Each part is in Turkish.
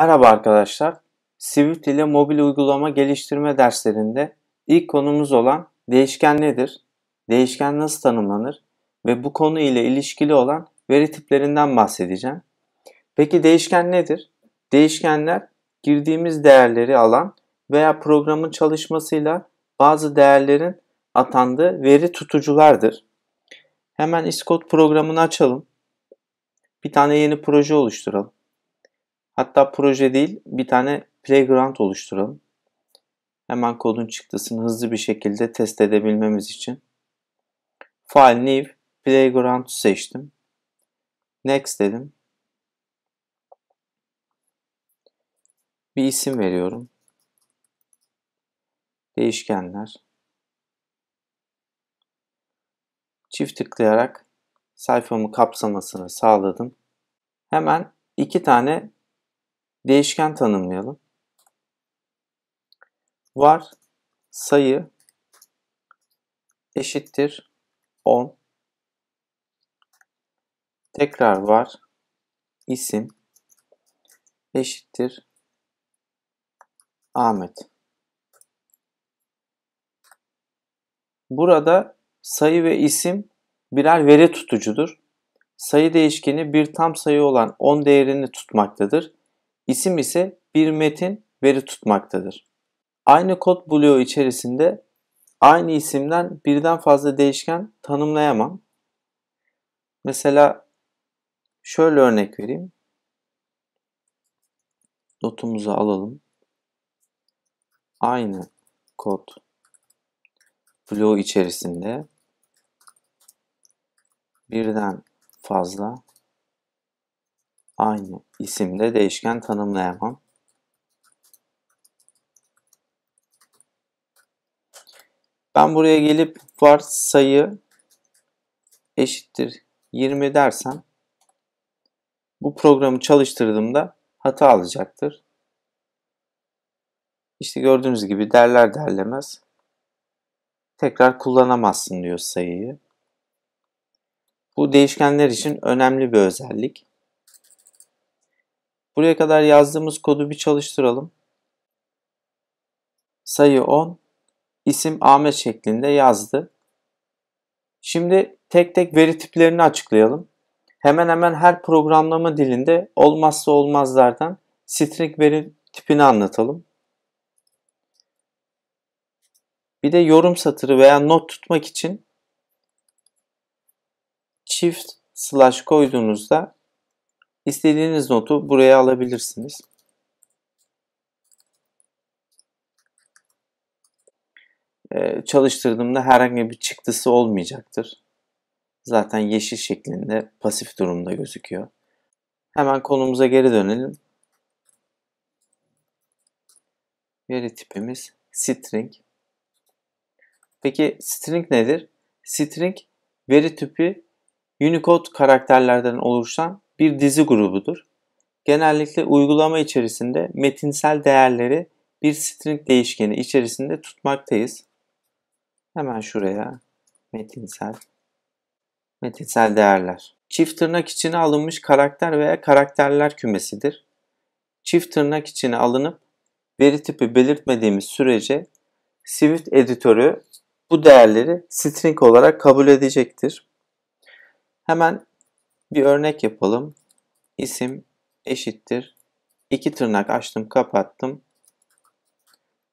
Merhaba arkadaşlar. Swift ile mobil uygulama geliştirme derslerinde ilk konumuz olan değişken nedir? Değişken nasıl tanımlanır? Ve bu konu ile ilişkili olan veri tiplerinden bahsedeceğim. Peki değişken nedir? Değişkenler girdiğimiz değerleri alan veya programın çalışmasıyla bazı değerlerin atandığı veri tutuculardır. Hemen Xcode programını açalım. Bir tane yeni proje oluşturalım. Hatta proje değil bir tane playground oluşturalım. Hemen kodun çıktısını hızlı bir şekilde test edebilmemiz için. File new playground seçtim. Next dedim. Bir isim veriyorum. Değişkenler. Çift tıklayarak sayfamı kapsamasını sağladım. Hemen iki tane değişken tanımlayalım. Var sayı eşittir 10. Tekrar var isim eşittir Ahmet. Burada sayı ve isim birer veri tutucudur. Sayı değişkeni bir tam sayı olan 10 değerini tutmaktadır. İsim ise bir metin veri tutmaktadır. Aynı kod bloğu içerisinde aynı isimden birden fazla değişken tanımlayamam. Mesela şöyle örnek vereyim. Notumuzu alalım. Aynı kod bloğu içerisinde birden fazla aynı isimde değişken tanımlayamam. Ben buraya gelip var sayı eşittir 20 dersem bu programı çalıştırdığımda hata alacaktır. İşte gördüğünüz gibi derler derlemez tekrar kullanamazsın diyor sayıyı. Bu değişkenler için önemli bir özellik. Buraya kadar yazdığımız kodu bir çalıştıralım. Sayı 10, isim Ahmet şeklinde yazdı. Şimdi tek tek veri tiplerini açıklayalım. Hemen hemen her programlama dilinde olmazsa olmazlardan string veri tipini anlatalım. Bir de yorum satırı veya not tutmak için çift slash koyduğunuzda İstediğiniz notu buraya alabilirsiniz. Ee, çalıştırdığımda herhangi bir çıktısı olmayacaktır. Zaten yeşil şeklinde pasif durumda gözüküyor. Hemen konumuza geri dönelim. Veri tipimiz string. Peki string nedir? String veri tipi Unicode karakterlerden oluşan bir dizi grubudur. Genellikle uygulama içerisinde metinsel değerleri bir string değişkeni içerisinde tutmaktayız. Hemen şuraya metinsel metinsel değerler. Çift tırnak içine alınmış karakter veya karakterler kümesidir. Çift tırnak içine alınıp veri tipi belirtmediğimiz sürece Swift editörü bu değerleri string olarak kabul edecektir. Hemen bir örnek yapalım. İsim eşittir. İki tırnak açtım kapattım.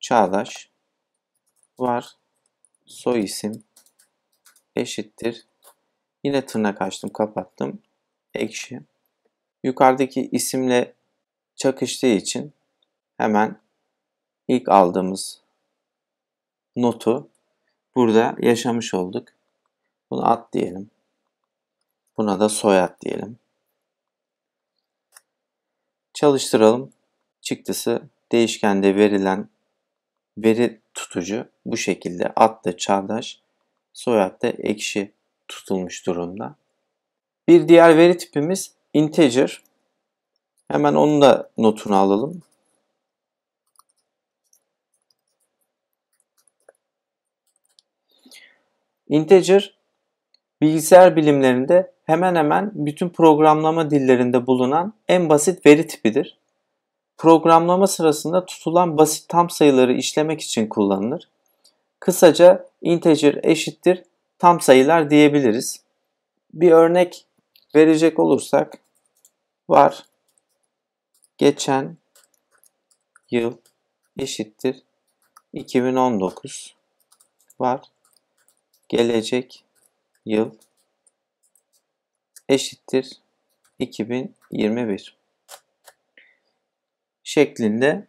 Çağdaş var. Soy isim eşittir. Yine tırnak açtım kapattım. Ekşi. Yukarıdaki isimle çakıştığı için hemen ilk aldığımız notu burada yaşamış olduk. Bunu at diyelim. Buna da soyad diyelim. Çalıştıralım. Çıktısı değişkende verilen veri tutucu bu şekilde adlı çağdaş soyadda ekşi tutulmuş durumda. Bir diğer veri tipimiz integer. Hemen onun da notunu alalım. Integer bilgisayar bilimlerinde hemen hemen bütün programlama dillerinde bulunan en basit veri tipidir. Programlama sırasında tutulan basit tam sayıları işlemek için kullanılır. Kısaca integer eşittir tam sayılar diyebiliriz. Bir örnek verecek olursak var geçen yıl eşittir 2019 var gelecek yıl eşittir 2021 şeklinde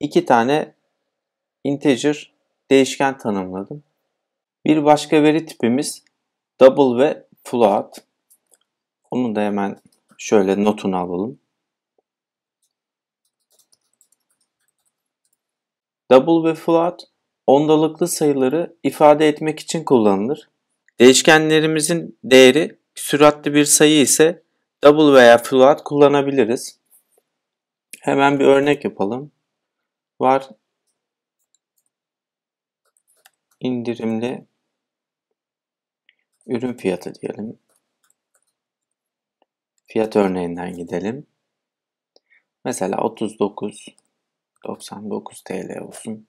iki tane integer değişken tanımladım. Bir başka veri tipimiz double ve float. Onu da hemen şöyle notunu alalım. Double ve float ondalıklı sayıları ifade etmek için kullanılır. Değişkenlerimizin değeri Süratli bir sayı ise double veya float kullanabiliriz. Hemen bir örnek yapalım. Var indirimli ürün fiyatı diyelim. Fiyat örneğinden gidelim. Mesela 39.99 TL olsun.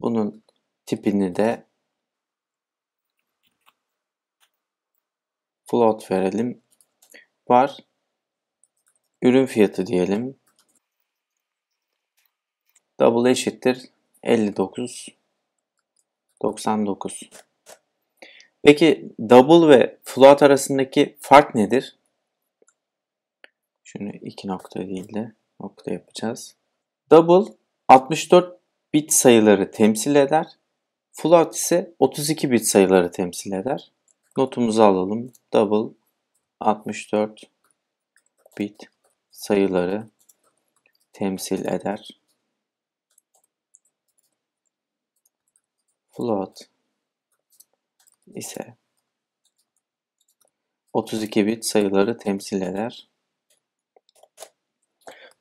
Bunun tipini de float verelim. Var. Ürün fiyatı diyelim. Double eşittir 59 99. Peki double ve float arasındaki fark nedir? Şunu iki nokta değil de nokta yapacağız. Double 64 bit sayıları temsil eder. Float ise 32 bit sayıları temsil eder. Notumuzu alalım. Double 64 bit sayıları temsil eder. Float ise 32 bit sayıları temsil eder.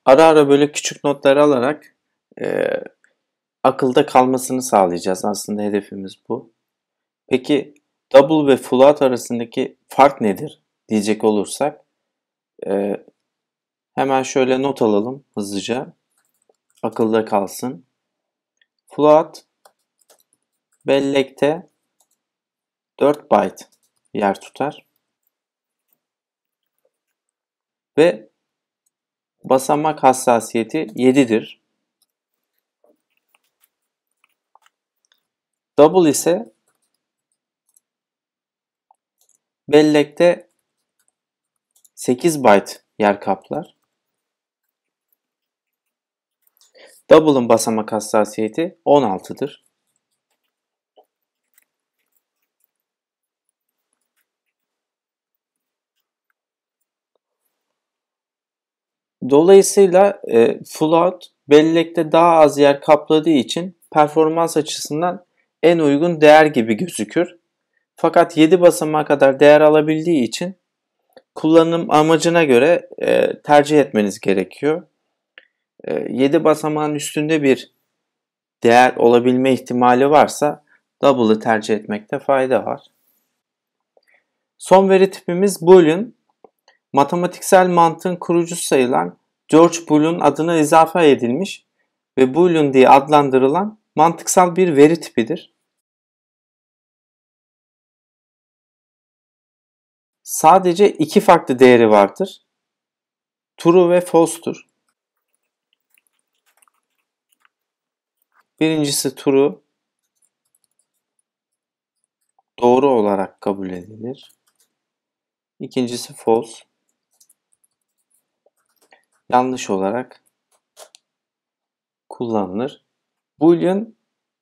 Ara ara böyle küçük notları alarak e, akılda kalmasını sağlayacağız. Aslında hedefimiz bu. Peki double ve full out arasındaki fark nedir diyecek olursak e, hemen şöyle not alalım hızlıca. Akılda kalsın. Full out bellekte 4 byte yer tutar. Ve basamak hassasiyeti 7'dir. Double ise Bellekte 8 byte yer kaplar. Double'ın basamak hassasiyeti 16'dır. Dolayısıyla e, out bellekte daha az yer kapladığı için performans açısından en uygun değer gibi gözükür. Fakat 7 basamağa kadar değer alabildiği için kullanım amacına göre e, tercih etmeniz gerekiyor. E, 7 basamağın üstünde bir değer olabilme ihtimali varsa double'ı tercih etmekte fayda var. Son veri tipimiz Boolean. Matematiksel mantığın kurucusu sayılan George Boolean adına izafe edilmiş ve Boolean diye adlandırılan mantıksal bir veri tipidir. sadece iki farklı değeri vardır. True ve false'tur. Birincisi true doğru olarak kabul edilir. İkincisi false yanlış olarak kullanılır. Boolean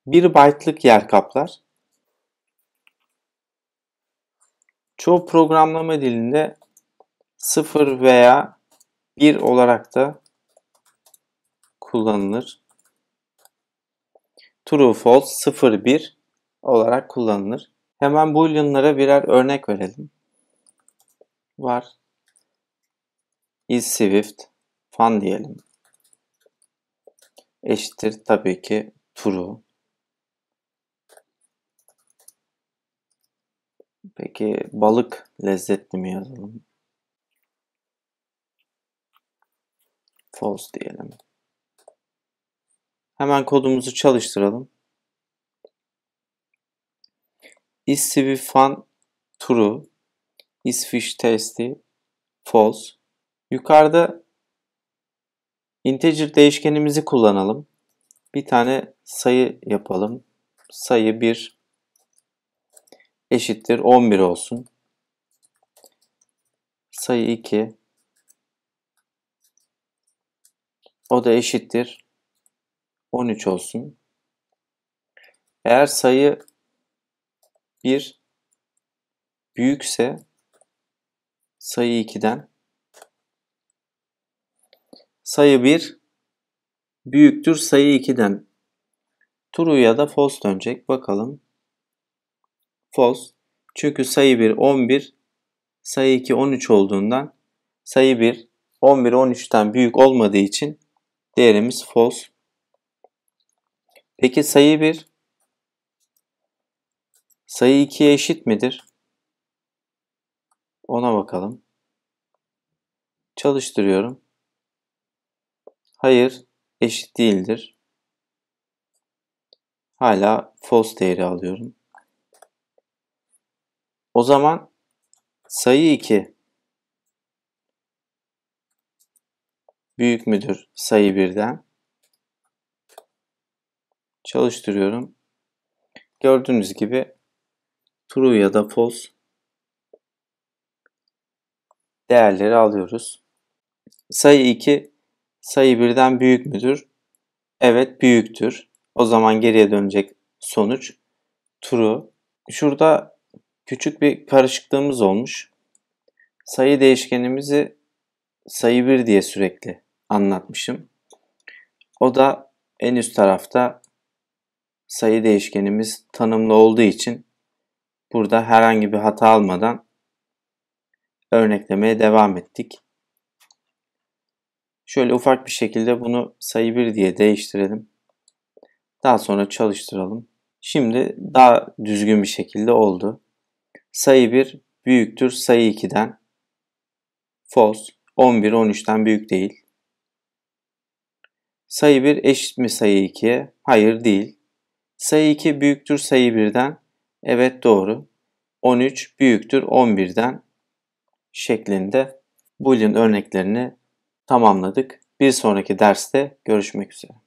1 byte'lık yer kaplar. Çoğu programlama dilinde 0 veya 1 olarak da kullanılır. True, false, 0, 1 olarak kullanılır. Hemen booleanlara birer örnek verelim. Var. Is Swift fan diyelim. Eşittir tabii ki true. Peki balık lezzetli mi yazalım? False diyelim. Hemen kodumuzu çalıştıralım. Is CV fun true? Is fish tasty? False. Yukarıda integer değişkenimizi kullanalım. Bir tane sayı yapalım. Sayı 1 eşittir 11 olsun. Sayı 2 o da eşittir 13 olsun. Eğer sayı 1 büyükse sayı 2'den sayı 1 büyüktür sayı 2'den. True ya da false dönecek. Bakalım false. Çünkü sayı 1 11, sayı 2 13 olduğundan sayı 1 11 13'ten büyük olmadığı için değerimiz false. Peki sayı 1 sayı 2'ye eşit midir? Ona bakalım. Çalıştırıyorum. Hayır, eşit değildir. Hala false değeri alıyorum. O zaman sayı 2 büyük müdür sayı 1'den. Çalıştırıyorum. Gördüğünüz gibi true ya da false değerleri alıyoruz. Sayı 2 sayı 1'den büyük müdür? Evet büyüktür. O zaman geriye dönecek sonuç true. Şurada küçük bir karışıklığımız olmuş. Sayı değişkenimizi sayı 1 diye sürekli anlatmışım. O da en üst tarafta sayı değişkenimiz tanımlı olduğu için burada herhangi bir hata almadan örneklemeye devam ettik. Şöyle ufak bir şekilde bunu sayı 1 diye değiştirelim. Daha sonra çalıştıralım. Şimdi daha düzgün bir şekilde oldu sayı 1 büyüktür sayı 2'den. False. 11 13'ten büyük değil. Sayı 1 eşit mi sayı 2'ye? Hayır değil. Sayı 2 büyüktür sayı 1'den. Evet doğru. 13 büyüktür 11'den şeklinde Boolean örneklerini tamamladık. Bir sonraki derste görüşmek üzere.